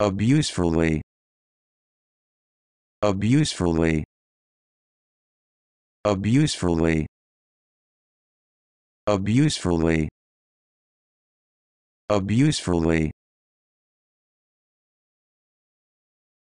abusefully abusefully abusefully abusefully abusefully